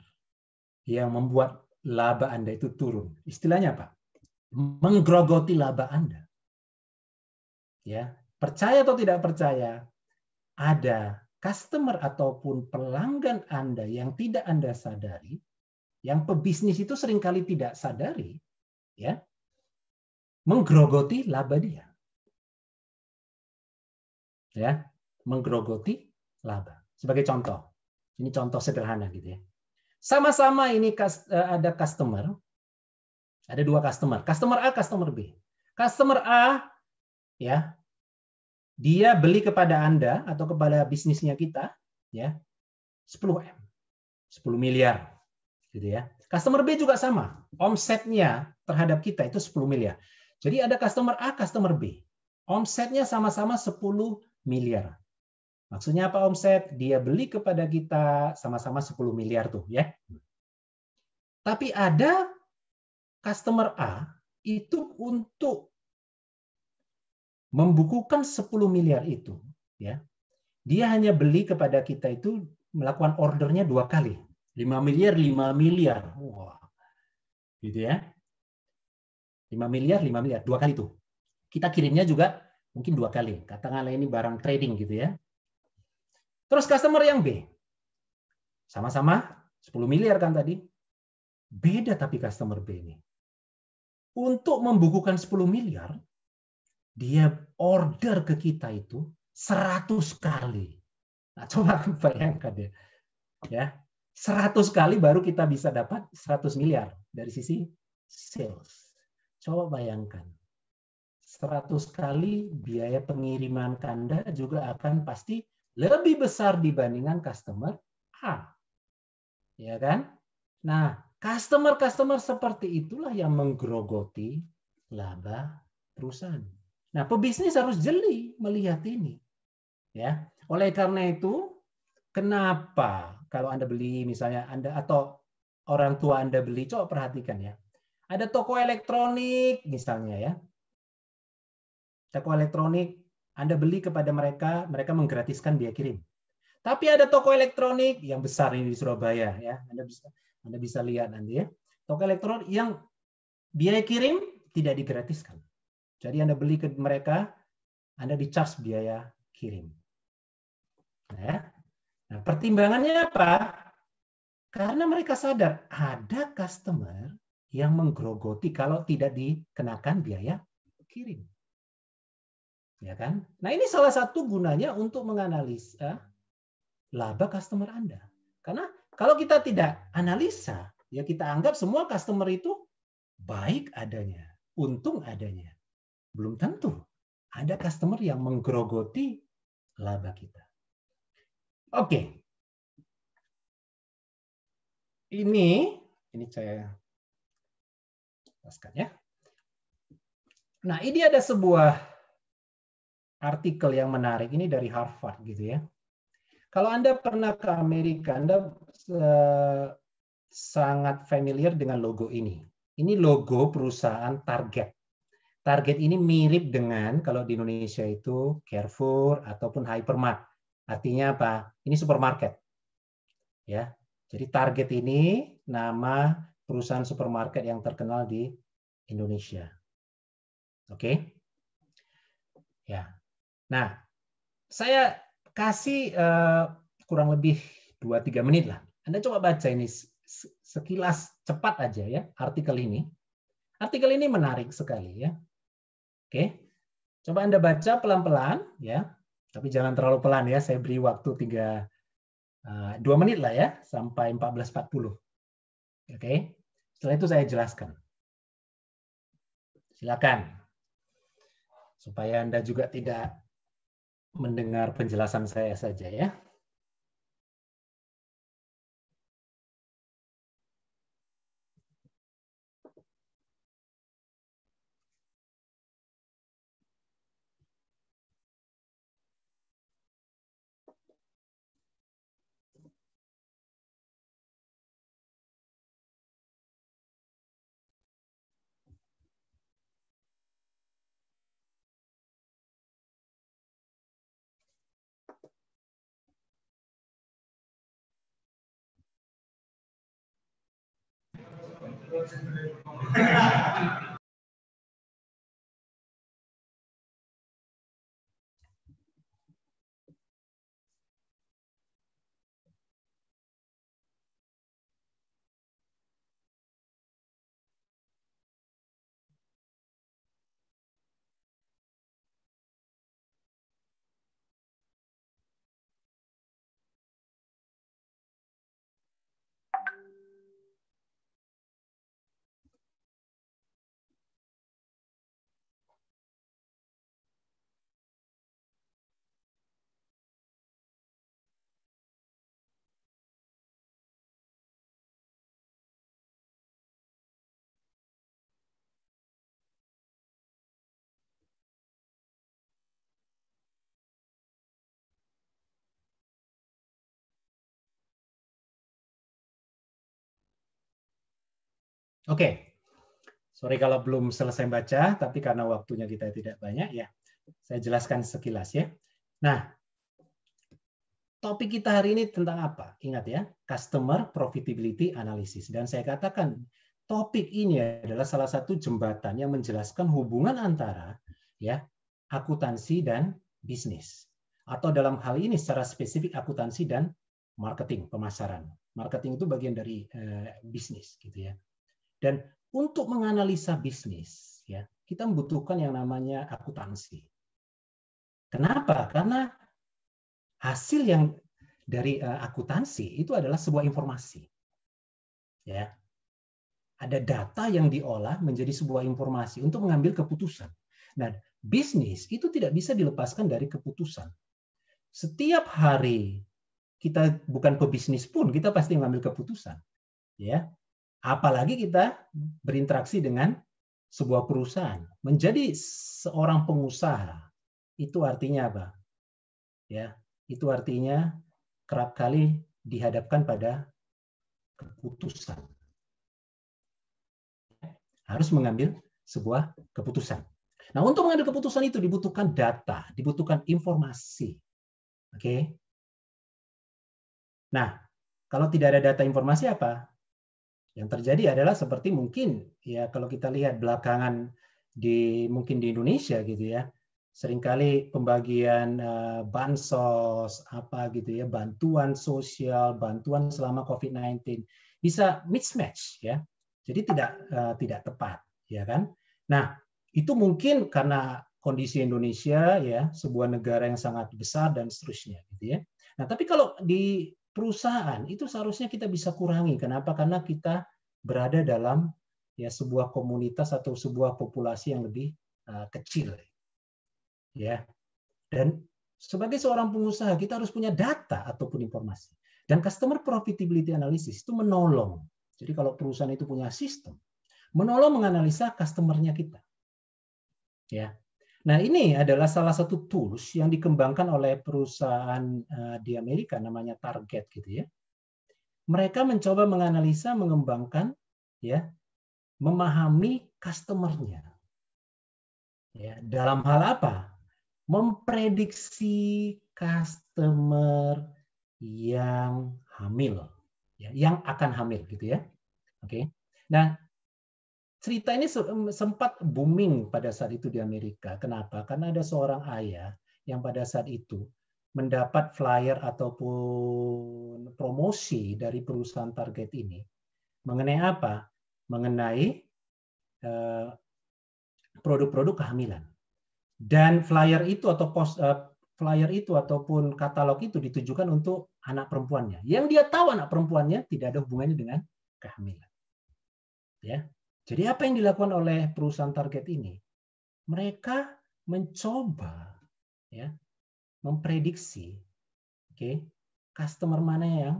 yang membuat laba Anda itu turun. Istilahnya apa? Menggerogoti laba Anda. Ya, percaya atau tidak percaya, ada customer ataupun pelanggan Anda yang tidak Anda sadari, yang pebisnis itu seringkali tidak sadari, ya, menggerogoti laba dia. Ya, menggerogoti laba. Sebagai contoh, ini contoh sederhana gitu ya. Sama-sama ini eh, ada customer, ada dua customer, customer A, customer B. Customer A, ya, dia beli kepada Anda atau kepada bisnisnya kita, ya, 10 m, 10 miliar, gitu ya. Customer B juga sama, omsetnya terhadap kita itu 10 miliar. Jadi ada customer A, customer B, omsetnya sama-sama 10 miliar. Maksudnya apa omset? Dia beli kepada kita sama-sama 10 miliar tuh ya. Tapi ada customer A itu untuk membukukan 10 miliar itu ya. Dia hanya beli kepada kita itu melakukan ordernya dua kali. 5 miliar, 5 miliar. Wah. Gitu ya. 5 miliar, 5 miliar, dua kali tuh. Kita kirimnya juga mungkin dua kali. Katakanlah ini barang trading gitu ya Terus customer yang B. Sama-sama 10 miliar kan tadi. Beda tapi customer B ini. Untuk membukukan 10 miliar, dia order ke kita itu 100 kali. Nah, coba bayangkan ya. Ya. 100 kali baru kita bisa dapat 100 miliar dari sisi sales. Coba bayangkan. 100 kali biaya pengiriman kanda juga akan pasti lebih besar dibandingkan customer A. Ya kan? Nah, customer-customer seperti itulah yang menggerogoti laba perusahaan. Nah, pebisnis harus jeli melihat ini. Ya. Oleh karena itu, kenapa kalau Anda beli misalnya Anda atau orang tua Anda beli, coba perhatikan ya. Ada toko elektronik misalnya ya. Toko elektronik anda beli kepada mereka, mereka menggratiskan biaya kirim. Tapi ada toko elektronik yang besar ini di Surabaya ya. Anda bisa Anda bisa lihat nanti ya. Toko elektronik yang biaya kirim tidak digratiskan. Jadi Anda beli ke mereka, Anda di-charge biaya kirim. Nah, ya. nah, pertimbangannya apa? Karena mereka sadar ada customer yang menggerogoti kalau tidak dikenakan biaya kirim. Ya kan? Nah, ini salah satu gunanya untuk menganalisa laba customer Anda. Karena kalau kita tidak analisa, ya kita anggap semua customer itu baik adanya, untung adanya. Belum tentu. Ada customer yang menggerogoti laba kita. Oke. Ini ini saya paskan ya. Nah, ini ada sebuah artikel yang menarik ini dari Harvard gitu ya. Kalau Anda pernah ke Amerika, Anda eh, sangat familiar dengan logo ini. Ini logo perusahaan Target. Target ini mirip dengan kalau di Indonesia itu Carrefour ataupun Hypermart. Artinya apa? Ini supermarket. Ya. Jadi Target ini nama perusahaan supermarket yang terkenal di Indonesia. Oke. Okay? Ya. Nah, saya kasih uh, kurang lebih 2-3 menit lah. Anda coba baca ini sekilas cepat aja ya artikel ini. Artikel ini menarik sekali ya. Oke. Coba Anda baca pelan-pelan ya. Tapi jangan terlalu pelan ya. Saya beri waktu 3 eh, dua menit lah ya sampai 14.40. Oke. Setelah itu saya jelaskan. Silakan. Supaya Anda juga tidak mendengar penjelasan saya saja ya. fazendo. Oke, okay. sorry kalau belum selesai baca, tapi karena waktunya kita tidak banyak ya, saya jelaskan sekilas ya. Nah, topik kita hari ini tentang apa? Ingat ya, customer profitability analysis. Dan saya katakan topik ini adalah salah satu jembatan yang menjelaskan hubungan antara ya akuntansi dan bisnis. Atau dalam hal ini secara spesifik akuntansi dan marketing, pemasaran. Marketing itu bagian dari eh, bisnis gitu ya. Dan untuk menganalisa bisnis, ya kita membutuhkan yang namanya akuntansi. Kenapa? Karena hasil yang dari eh, akuntansi itu adalah sebuah informasi. Ya. Ada data yang diolah menjadi sebuah informasi untuk mengambil keputusan. Nah, bisnis itu tidak bisa dilepaskan dari keputusan. Setiap hari kita bukan pebisnis pun kita pasti mengambil keputusan. Ya. Apalagi kita berinteraksi dengan sebuah perusahaan. Menjadi seorang pengusaha itu artinya apa? Ya, itu artinya kerap kali dihadapkan pada keputusan. Harus mengambil sebuah keputusan. Nah, untuk mengambil keputusan itu dibutuhkan data, dibutuhkan informasi. Oke. Okay? Nah, kalau tidak ada data informasi apa? Yang terjadi adalah seperti mungkin ya kalau kita lihat belakangan di mungkin di Indonesia gitu ya, seringkali pembagian eh, bansos apa gitu ya, bantuan sosial, bantuan selama COVID-19 bisa mismatch ya. Jadi tidak eh, tidak tepat ya kan. Nah, itu mungkin karena kondisi Indonesia ya sebuah negara yang sangat besar dan seterusnya gitu ya. Nah tapi kalau di perusahaan itu seharusnya kita bisa kurangi. Kenapa? Karena kita berada dalam ya sebuah komunitas atau sebuah populasi yang lebih uh, kecil. Ya. Dan sebagai seorang pengusaha kita harus punya data ataupun informasi. Dan customer profitability analysis itu menolong. Jadi kalau perusahaan itu punya sistem, menolong menganalisa customernya kita. Ya. Nah, ini adalah salah satu tools yang dikembangkan oleh perusahaan eh, di Amerika namanya Target gitu ya. Mereka mencoba menganalisa, mengembangkan ya, memahami customernya. Ya, dalam hal apa? Memprediksi customer yang hamil, ya, yang akan hamil gitu ya. Oke. Nah, cerita ini sempat booming pada saat itu di Amerika. Kenapa? Karena ada seorang ayah yang pada saat itu mendapat flyer ataupun promosi dari perusahaan target ini mengenai apa? Mengenai eh, produk-produk kehamilan. Dan flyer itu atau pos, eh, flyer itu ataupun katalog itu ditujukan untuk anak perempuannya. Yang dia tahu anak perempuannya tidak ada hubungannya dengan kehamilan. Ya. Jadi apa yang dilakukan oleh perusahaan target ini? Mereka mencoba ya memprediksi oke okay, customer mana yang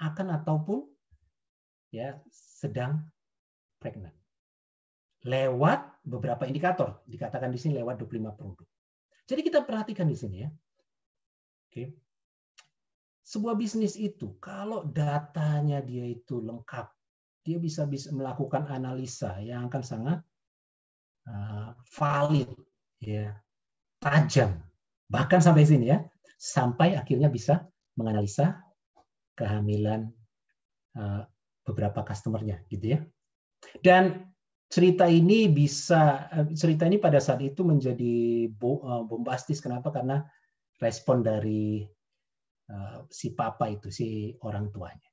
akan ataupun ya sedang pregnant lewat beberapa indikator dikatakan di sini lewat 25 produk. Jadi kita perhatikan di sini ya. Oke. Okay. Sebuah bisnis itu kalau datanya dia itu lengkap dia bisa bisa melakukan analisa yang akan sangat uh, valid, ya, tajam, bahkan sampai sini ya, sampai akhirnya bisa menganalisa kehamilan uh, beberapa customernya, gitu ya. Dan cerita ini bisa eh, cerita ini pada saat itu menjadi bombastis kenapa karena respon dari uh, si papa itu si orang tuanya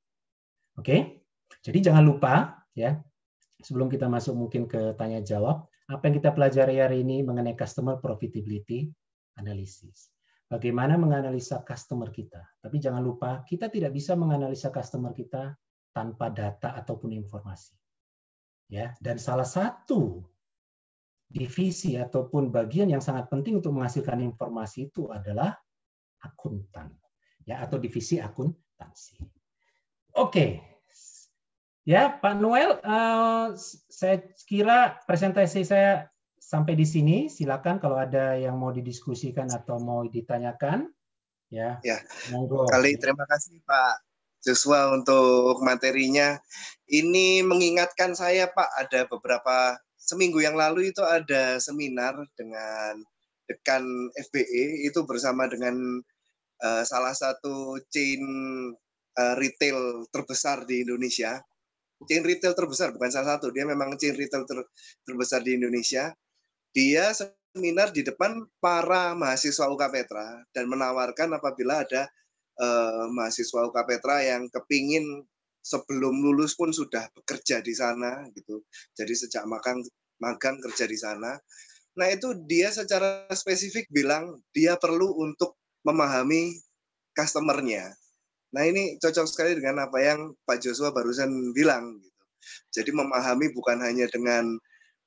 oke okay? Jadi jangan lupa ya, sebelum kita masuk mungkin ke tanya jawab, apa yang kita pelajari hari ini mengenai customer profitability analysis. Bagaimana menganalisa customer kita. Tapi jangan lupa, kita tidak bisa menganalisa customer kita tanpa data ataupun informasi. Ya, dan salah satu divisi ataupun bagian yang sangat penting untuk menghasilkan informasi itu adalah akuntan ya atau divisi akuntansi. Oke, Ya, Pak Noel, uh, saya kira presentasi saya sampai di sini. Silakan kalau ada yang mau didiskusikan atau mau ditanyakan. Ya. Ya. Monggo. Kali terima kasih Pak Joshua untuk materinya. Ini mengingatkan saya Pak ada beberapa seminggu yang lalu itu ada seminar dengan dekan FBE itu bersama dengan uh, salah satu chain eh, retail terbesar di Indonesia chain retail terbesar, bukan salah satu. Dia memang chain retail ter, terbesar di Indonesia. Dia seminar di depan para mahasiswa UK Petra dan menawarkan apabila ada eh, mahasiswa UK Petra yang kepingin sebelum lulus pun sudah bekerja di sana gitu. Jadi sejak makan makan kerja di sana. Nah, itu dia secara spesifik bilang dia perlu untuk memahami customernya. Nah ini cocok sekali dengan apa yang Pak Joshua barusan bilang. Gitu. Jadi memahami bukan hanya dengan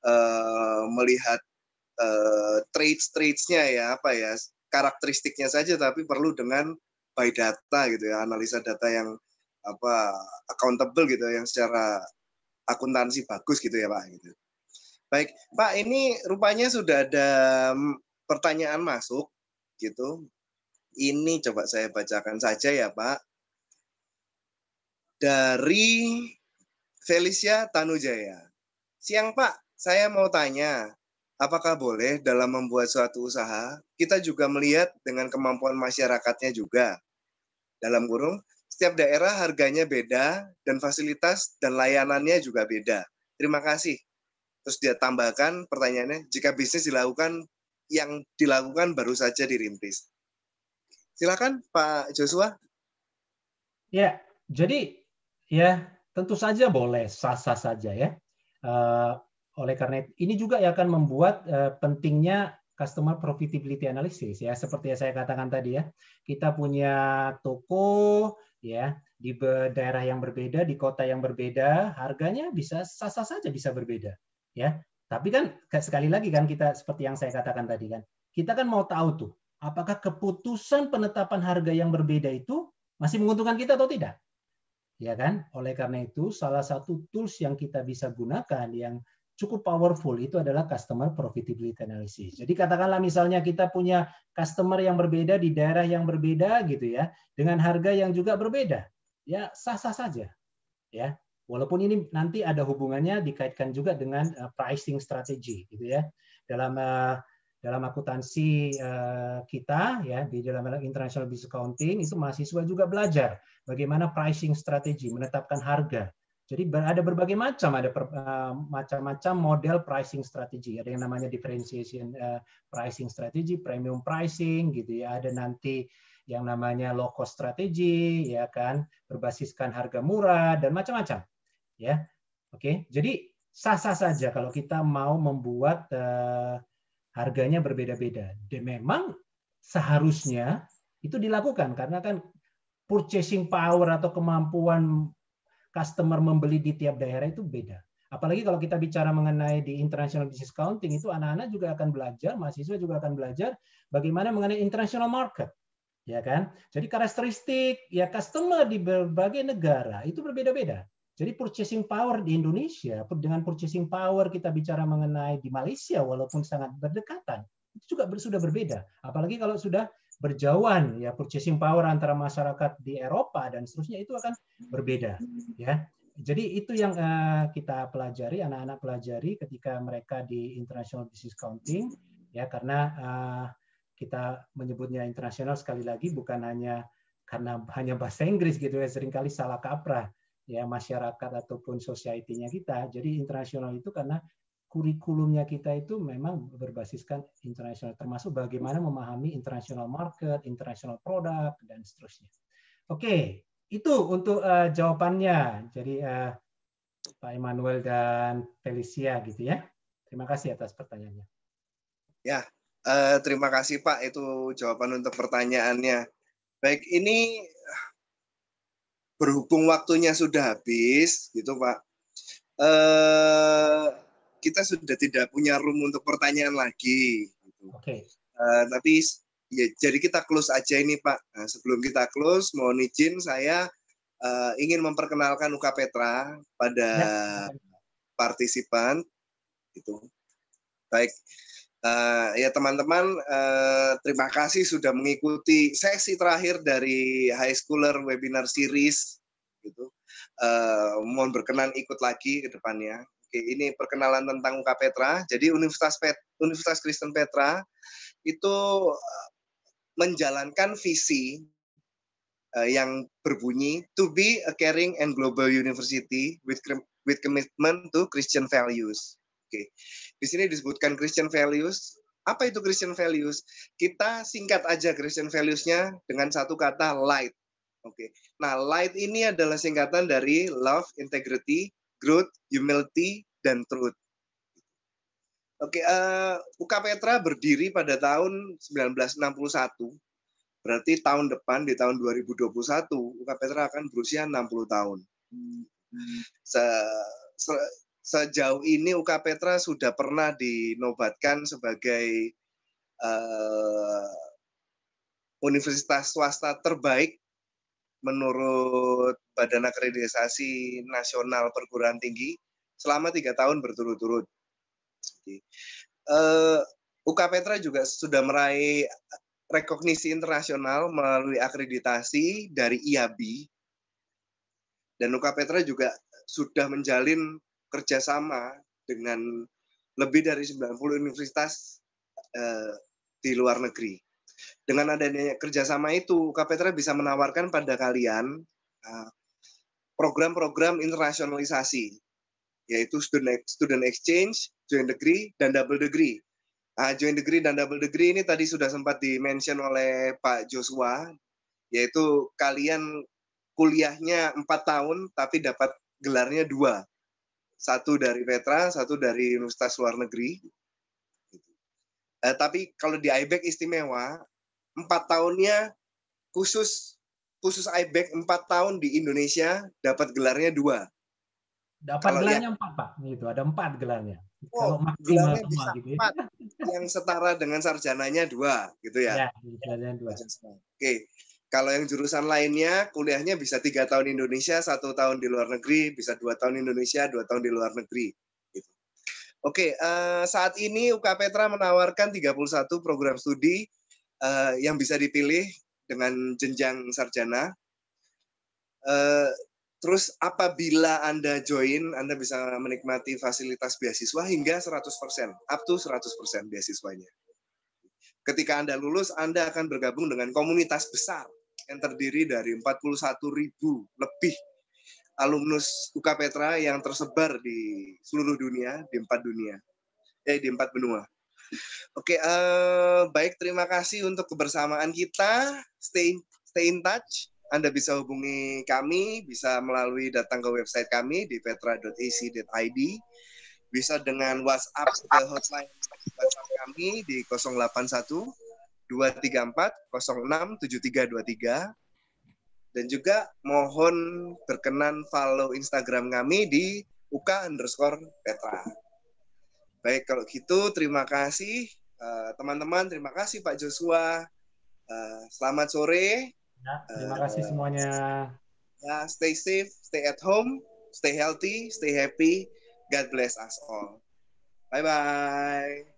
uh, melihat uh, eh, traits-traitsnya ya apa ya karakteristiknya saja, tapi perlu dengan by data gitu ya analisa data yang apa accountable gitu yang secara akuntansi bagus gitu ya Pak. Gitu. Baik Pak ini rupanya sudah ada pertanyaan masuk gitu. Ini coba saya bacakan saja ya Pak dari Felicia Tanujaya. Siang Pak, saya mau tanya, apakah boleh dalam membuat suatu usaha, kita juga melihat dengan kemampuan masyarakatnya juga? Dalam kurung, setiap daerah harganya beda dan fasilitas dan layanannya juga beda. Terima kasih. Terus dia tambahkan pertanyaannya, jika bisnis dilakukan yang dilakukan baru saja dirintis. Silakan Pak Joshua. Ya, jadi Ya, tentu saja boleh, sah-sah saja ya. Eh, oleh karena itu, ini juga yang akan membuat eh, pentingnya customer profitability analysis ya seperti yang saya katakan tadi ya kita punya toko ya di daerah yang berbeda di kota yang berbeda harganya bisa sah-sah saja bisa berbeda ya tapi kan sekali lagi kan kita seperti yang saya katakan tadi kan kita kan mau tahu tuh apakah keputusan penetapan harga yang berbeda itu masih menguntungkan kita atau tidak ya kan? Oleh karena itu, salah satu tools yang kita bisa gunakan yang cukup powerful itu adalah customer profitability analysis. Jadi katakanlah misalnya kita punya customer yang berbeda di daerah yang berbeda gitu ya, dengan harga yang juga berbeda. Ya, sah-sah saja. Ya. Walaupun ini nanti ada hubungannya dikaitkan juga dengan eh, pricing strategy gitu ya. Dalam eh, dalam akuntansi eh, kita ya di dalam international business accounting itu mahasiswa juga belajar bagaimana pricing strategi menetapkan harga. Jadi ada berbagai macam ada eh, macam-macam model pricing strategi. Ada yang namanya differentiation eh, pricing strategy premium pricing gitu ya. Ada nanti yang namanya low cost strategi ya kan berbasiskan harga murah dan macam-macam ya. Oke. Jadi sah-sah saja kalau kita mau membuat uh, harganya berbeda-beda. Dan memang seharusnya itu dilakukan karena kan purchasing power atau kemampuan customer membeli di tiap daerah itu beda. Apalagi kalau kita bicara mengenai di international business counting itu anak-anak juga akan belajar, mahasiswa juga akan belajar bagaimana mengenai international market. Ya kan? Jadi karakteristik ya customer di berbagai negara itu berbeda-beda. Jadi purchasing power di Indonesia dengan purchasing power kita bicara mengenai di Malaysia walaupun sangat berdekatan itu juga sudah berbeda. Apalagi kalau sudah berjauhan ya purchasing power antara masyarakat di Eropa dan seterusnya itu akan berbeda ya. Jadi itu yang eh, kita pelajari anak-anak pelajari ketika mereka di International Business Counting ya karena eh, kita menyebutnya internasional sekali lagi bukan hanya karena hanya bahasa Inggris gitu ya seringkali salah kaprah ya masyarakat ataupun society-nya kita. Jadi internasional itu karena kurikulumnya kita itu memang berbasiskan internasional termasuk bagaimana memahami internasional market, internasional produk dan seterusnya. Oke, okay, itu untuk uh, jawabannya. Jadi uh, Pak Emanuel dan Felicia gitu ya. Terima kasih atas pertanyaannya. Ya, uh, terima kasih Pak itu jawaban untuk pertanyaannya. Baik, ini berhubung waktunya sudah habis gitu Pak. Eh kita sudah tidak punya room untuk pertanyaan lagi gitu. Oke. Okay. uh, eh, tapi ya jadi kita close aja ini Pak. Nah, sebelum kita close mohon izin saya uh, ingin memperkenalkan Uka Petra pada ya. partisipan itu. Baik, Uh, ya teman-teman, uh, terima kasih sudah mengikuti sesi terakhir dari High Schooler Webinar Series. Gitu. Uh, mohon berkenan ikut lagi ke depannya. Oke, ini perkenalan tentang UK Petra. Jadi Universitas Pet Universitas Kristen Petra itu menjalankan visi uh, yang berbunyi to be a caring and global university with with commitment to Christian values. Oke. Di sini disebutkan Christian values. Apa itu Christian values? Kita singkat aja Christian values-nya dengan satu kata light. Oke. Nah, light ini adalah singkatan dari love, integrity, growth, humility, dan truth. Oke, uh, eh, UK Petra berdiri pada tahun 1961. Berarti tahun depan di tahun 2021 UK Petra akan berusia 60 tahun. Hmm. Se, se, sejauh ini UK Petra sudah pernah dinobatkan sebagai uh, universitas swasta terbaik menurut Badan Akreditasi Nasional Perguruan Tinggi selama tiga tahun berturut-turut. Uh, eh, UK Petra juga sudah meraih rekognisi internasional melalui akreditasi dari IAB dan UK Petra juga sudah menjalin kerjasama dengan lebih dari 90 universitas uh, di luar negeri. Dengan adanya kerjasama itu, Kapetra bisa menawarkan pada kalian program eh, program-program internasionalisasi, yaitu student, student exchange, joint degree, dan double degree. Uh, joint degree dan double degree ini tadi sudah sempat dimention oleh Pak Joshua, yaitu kalian kuliahnya 4 tahun tapi dapat gelarnya 2 satu dari Petra, satu dari Universitas Luar Negeri. Uh, tapi kalau di IBEC istimewa, empat tahunnya khusus khusus IBEC empat tahun di Indonesia dapat gelarnya dua. Dapat kalau gelarnya empat pak, gitu ada empat gelarnya. Oh, kalau maksimal gelarnya bisa gitu. Ya. empat, yang setara dengan sarjananya dua, gitu ya. Ya, sarjananya dua. Oke, kalau yang jurusan lainnya, kuliahnya bisa tiga tahun Indonesia, satu tahun di luar negeri, bisa dua tahun Indonesia, dua tahun di luar negeri. Gitu. Oke, eh, saat ini UK Petra menawarkan 31 program studi eh, yang bisa dipilih dengan jenjang sarjana. Eh, terus apabila Anda join, Anda bisa menikmati fasilitas beasiswa hingga 100%, up to 100% beasiswanya ketika Anda lulus, Anda akan bergabung dengan komunitas besar yang terdiri dari 41 ribu lebih alumnus UK Petra yang tersebar di seluruh dunia, di empat dunia, eh di empat benua. Oke, okay, uh, eh, baik terima kasih untuk kebersamaan kita. Stay stay in touch. Anda bisa hubungi kami, bisa melalui datang ke website kami di petra.ac.id, bisa dengan WhatsApp ke hotline WhatsApp kami di 081 234 dua tiga dan juga mohon berkenan follow Instagram kami di uka underscore petra. Baik, kalau gitu terima kasih eh, teman-teman, uh, terima kasih Pak Joshua. Uh, selamat sore. Ya, terima kasih eh, semuanya. Ya, stay safe, stay at home, stay healthy, stay happy. God bless us all. Bye-bye.